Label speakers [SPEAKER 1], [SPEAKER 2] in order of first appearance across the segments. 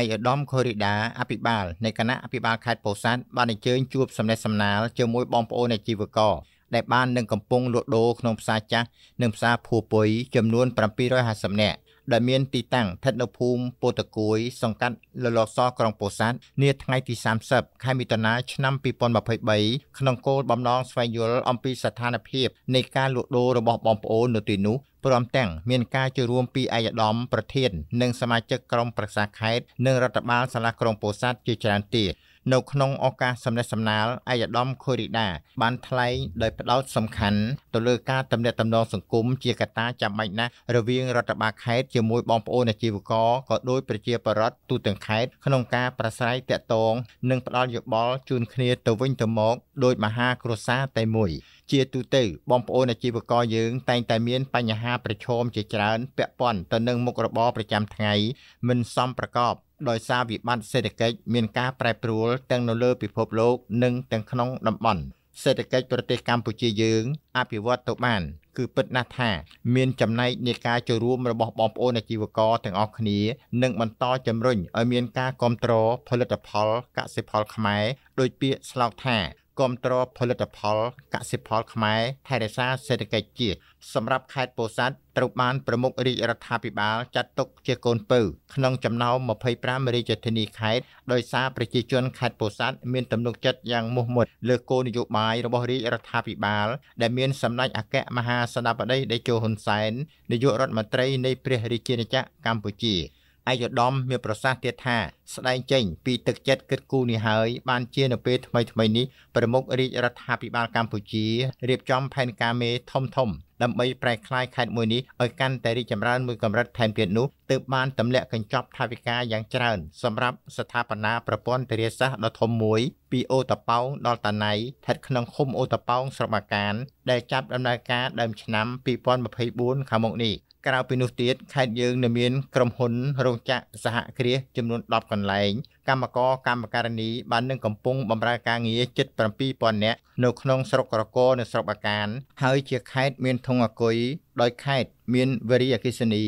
[SPEAKER 1] ឯកឧត្តមខូរីដាអភិបាលនៃគណៈអភិបាលខេត្តពោធិ៍សាត់បានអញ្ជើញជួបសំណេះសំណាលជាមួយបងប្អូនអាជីវករដែលបាននឹងកំពុងលក់ដូរក្នុងផ្សារចាស់និងផ្សារភួពុយចំនួន750នាក់ដែលមានទីតាំងស្ថិតនៅភូមិពោតកួយសង្កាត់លលសក្រុងពោធិ៍សាត់នាថ្ងៃទី30ខែមិថុនាឆ្នាំ2023ក្នុងគោលបំណងស្វែងយល់អំពីស្ថានភាពនៃការលក់ដូររបស់បងប្អូននៅទីនោះព្រមទាំង មានការចូលរួមពីអាយដាមប្រធាននិងសមាជិកក្រុមប្រឹក្សាខេត្តនិងរដ្ឋបាលសាលាក្រុងពោធិ៍សាត់ជាច្រើនទៀតនៅក្នុងឱកាសសម្ដែងសម្ដាលអាយដាមខូរីដា បានថ្លែងដោយផ្ដោតសំខាន់ទៅលើការទំនាក់ទំនងសង្គមជាកត្តាចាំបាច់ណាស់រវាងរដ្ឋបាលខេត្តជាមួយបងប្អូនអាជីវករក៏ដូចប្រជាពលរដ្ឋទូទាំងខេត្តក្នុងការប្រស្រ័យទាក់ទងនិងផ្ដល់យោបល់ជូនគ្នាទៅវិញទៅមក ដោយមហាគ្រួសារតែមួយ ជាទូទៅបងប្អូនអាជីវករយើង តែងតែមាន បញ្ហា ប្រឈមជាច្រើន ពាក់ព័ន្ធទៅនឹងមុខរបរប្រចាំថ្ងៃមិនសមប្រកបដោយសារវិបត្តិសេដ្ឋកិច្ចមានការប្រែប្រួលទាំងនៅលើពិភពលោកនិងទាំងក្នុងតំបន់សេដ្ឋកិច្ចប្រទេសកម្ពុជាយើងអភិវឌ្ឍទៅបាន គឺពិតណាស់ថា មានចំណែកនៃការចូលរួមរបស់បងប្អូនអាជីវករទាំងអស់គ្នា និងបន្តជំរុញឲ្យមានការគ្រប់គ្រងផលិតផលកសិផលខ្មែរដោយពាក្យស្លោកថាគ្រប់គ្រងផលិតផលកសិផលខ្មែរថែរក្សាសេដ្ឋកិច្ចជាតិសម្រាប់ខេត្តពោធិ៍សាត់ត្រូវបានប្រមុខរាជរដ្ឋាភិបាល ចាត់ទុកជាកូនពៅក្នុងចំណោម25រាជធានីខេត្តដោយសារប្រជាជនខេត្តពោធិ៍សាត់មានទំនុកចិត្តយ៉ាងមោះមុតលើគោលនយោបាយរបស់រាជរដ្ឋាភិបាលដែលមានសម្ដេចអគ្គមហាសេនាបតីតេជោហ៊ុនសែននាយករដ្ឋមន្ត្រីនៃព្រះរាជាណាចក្រកម្ពុជាឯកឧត្តមមានប្រសាសន៍ទៀតថាស្ដែងចេញ ពីទឹកចិត្តគិតគូរនេះហើយបានជានៅពេលថ្មីថ្មីនេះប្រមុខរាជរដ្ឋាភិបាលកម្ពុជារៀបចំ ផែនការមេធំធំដើម្បីប្រែក្លាយខេត្តមួយនេះឲ្យកាន់តែរីកចម្រើនមួយកម្រិតថែមទៀតនោះទើបបានទម្លាក់កញ្ចប់ថវិកាយ៉ាងច្រើនសម្រាប់ស្ថាបនាប្រព័ន្ធទារាសាស្ត្រដ៏ធំមួយពីអូតាប៉ោងដល់តាណៃស្ថិតក្នុងឃុំអូតាប៉ោងស្រុកអាកាន ដែលចាប់ដំណើរការដើមឆ្នាំ2024ខាងមុខនេះក្រៅពីនោះទៀតខេត្តយើងនៅមាន ក្រុមហ៊ុនរោងចក្រសហគ្រាសចំនួន10កន្លែង កម្មករកម្មការិនីបាននឹងកំពុងបម្រើការងារជិត7000នាក់នៅក្នុងស្រុកក្រកនៅស្រុកអាកានហើយ ជាខេត្តមានធុងអគុយដោយខេត្តមានវេរីអកិសនី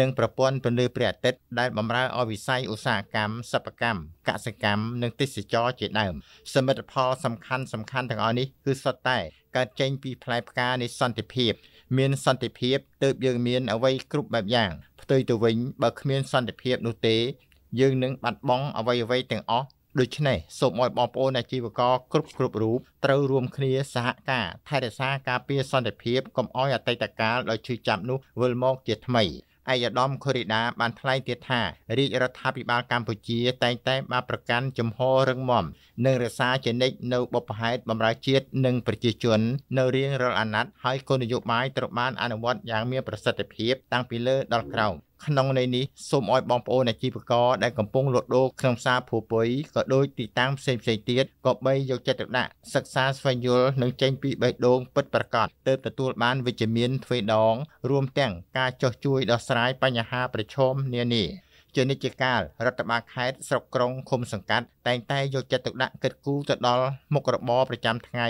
[SPEAKER 1] និង ប្រព័ន្ធពន្លឺព្រះអាទិត្យដែលបម្រើឲ្យវិស័យឧស្សាហកម្មសិប្បកម្មកសិកម្មនិងទេសចរជាដើមសមិទ្ធផលសំខាន់សំខាន់ទាំងអស់នេះគឺសុទ្ធតែកើតចេញ ពីផ្លែផ្កានៃសន្តិភាព មាន សន្តិភាពទើបយើងមានអ្វីគ្រប់បែបយ៉ាងផ្ទុយទៅវិញ បើគ្មានសន្តិភាព នោះទេ យើងនឹងបាត់បង់អ្វីអ្វីទាំងអស់ដូច្នេះសូមឲ្យបងប្អូនអាជីវករគ្រប់គ្រប់រូបត្រូវរួមគ្នាសហការថែរក្សាការពារសន្តិភាពកុំឲ្យអតីតកាលដ៏ឈឺចាប់នោះវិលមកជាថ្មីឯកឧត្តមខូរីដាបានថ្លែងទៀតថារាជរដ្ឋាភិបាលកម្ពុជាតែងតែបានប្រកាន់ជំហររឹងមាំនិងរក្សាចេញនៅបបផែតបម្រើជាតិនិងប្រជាជន នៅរៀងរាល់អាណត្តិហើយគោលនយោបាយត្រូវបានអនុវត្តយ៉ាងមានប្រសិទ្ធភាពតាំងពីលើដល់ក្រោមក្នុងន័យនេះសូមឲ្យបងប្អូនអាជីវករដែលកំពុងលក់ដូរក្នុងផ្សារភូពុយក៏ដូចទីតាំងផ្សេងផ្សេងទៀតក៏បីយកចិត្តទុកដាក់សិក្សាស្វែងយល់និងចេញពីបេះដូងពិតប្រាកដទើបទទួលបានវិជ្ជមានទ្វេដងរួមទាំងការចោះជួយដោះស្រាយបញ្ហាប្រឈមនានាជានិច្ចកាលរដ្ឋបាលខេត្តស្រុកក្រុងឃុំសង្កាត់តែងតែយកចិត្តទុកដាក់កិត្តគូទៅដល់មុខរបរប្រចាំថ្ងៃ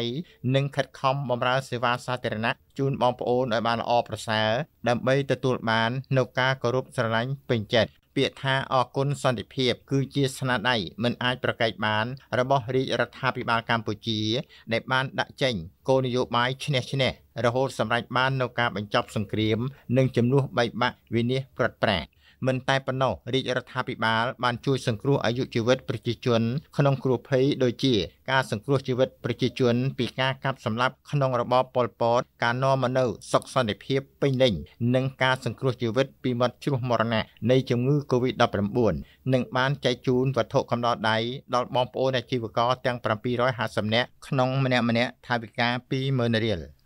[SPEAKER 1] និងខិតខំបម្រើសេវាសាធារណៈជូនបងប្អូនឲ្យបានល្អប្រសើរដើម្បីទទួលបាននូវការគោរពស្រឡាញ់ពេញចិត្តពាក្យថាអគុណសន្តិភាពគឺជាស្នាដៃមិនអាចប្រកែកបានរបស់រាជរដ្ឋាភិបាលកម្ពុជាដែលបានដាក់ចេញគោលនយោបាយឈ្នះឈ្នះរហូតសម្រេចបាននូវការបញ្ចប់សង្គ្រាមនិងជំនួសបែកបាក់វិនិច្ឆ័យប្រត់ប្រាស់មិនតែប៉ុណ្ណោះរាជរដ្ឋាភិបាល បានជួយសង្គ្រោះអាយុជីវិតប្រជាជនក្នុងគ្រោះភ័យដូចជា ការសង្គ្រោះជីវិតប្រជាជនពីការកាប់សម្លាប់ក្នុងរបបប៉ុលពត ការនាំមកនូវសុខសន្តិភាពពេញលេញនិងការសង្គ្រោះជីវិតពីមាត់ជ្រោះមរណៈនៃជំងឺ Covid-19 និងបានចែកជូនវត្ថុកំណត់ដៃដល់បងប្អូនអាជីវករទាំង750នាក់ក្នុងម្នាក់ៗថាវិការ20000រៀល។